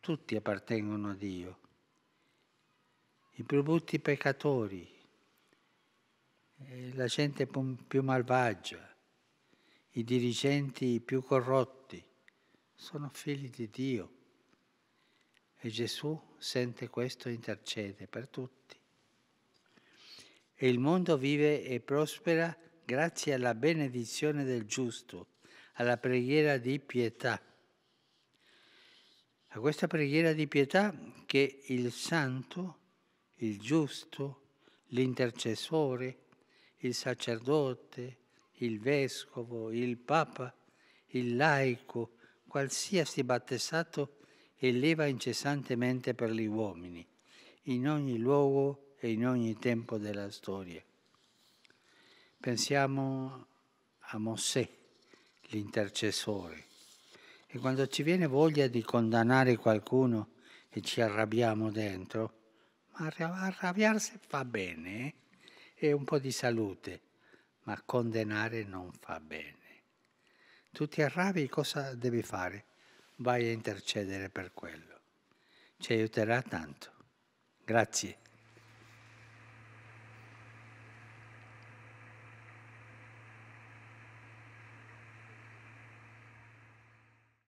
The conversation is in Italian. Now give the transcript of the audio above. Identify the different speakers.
Speaker 1: Tutti appartengono a Dio, i più brutti peccatori, eh, la gente più malvagia, i dirigenti più corrotti, sono figli di Dio. E Gesù sente questo e intercede per tutti. E il mondo vive e prospera grazie alla benedizione del giusto, alla preghiera di pietà. A questa preghiera di pietà che il santo, il giusto, l'intercessore, il sacerdote, il vescovo, il papa, il laico, qualsiasi battesato eleva incessantemente per gli uomini, in ogni luogo e in ogni tempo della storia. Pensiamo a Mosè, l'intercessore. E quando ci viene voglia di condannare qualcuno e ci arrabbiamo dentro, ma arrabbiarsi fa bene eh? e un po' di salute, ma condannare non fa bene. Tu ti arrabbi, cosa devi fare? Vai a intercedere per quello. Ci aiuterà tanto. Grazie.